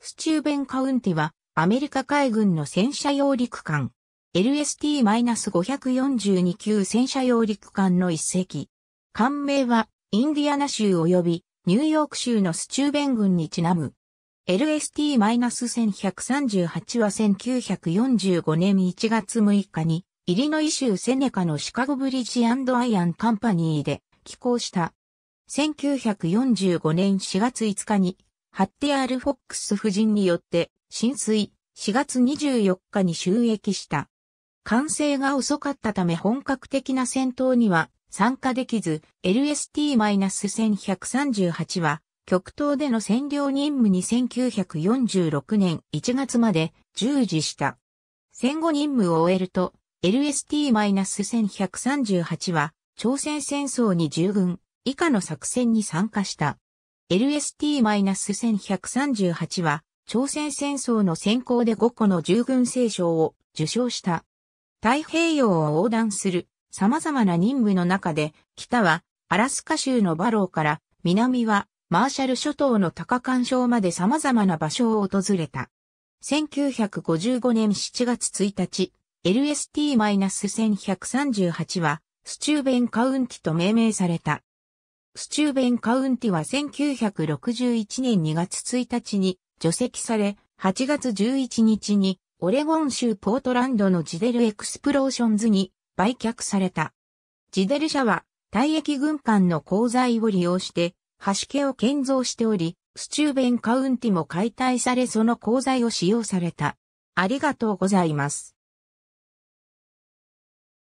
スチューベンカウンティは、アメリカ海軍の戦車揚陸艦、LST-542 級戦車揚陸艦の一隻。艦名は、インディアナ州及び、ニューヨーク州のスチューベン軍にちなむ。LST-1138 は1945年1月6日に、イリノイ州セネカのシカゴブリッジアイアンカンパニーで寄港した。1945年4月5日にハッティアール・フォックス夫人によって、浸水、4月24日に収益した。完成が遅かったため本格的な戦闘には参加できず、LST-1138 は、極東での占領任務に1946年1月まで従事した。戦後任務を終えると、LST-1138 は、朝鮮戦争に従軍、以下の作戦に参加した。LST-1138 は、朝鮮戦争の先行で5個の従軍聖章を受賞した。太平洋を横断する様々な任務の中で、北はアラスカ州のバローから南はマーシャル諸島の高干渉まで様々な場所を訪れた。1955年7月1日、LST-1138 はスチューベンカウンティと命名された。スチューベンカウンティは1961年2月1日に除籍され、8月11日にオレゴン州ポートランドのジデルエクスプローションズに売却された。ジデル社は退役軍艦の鋼材を利用して橋家を建造しており、スチューベンカウンティも解体されその鋼材を使用された。ありがとうございます。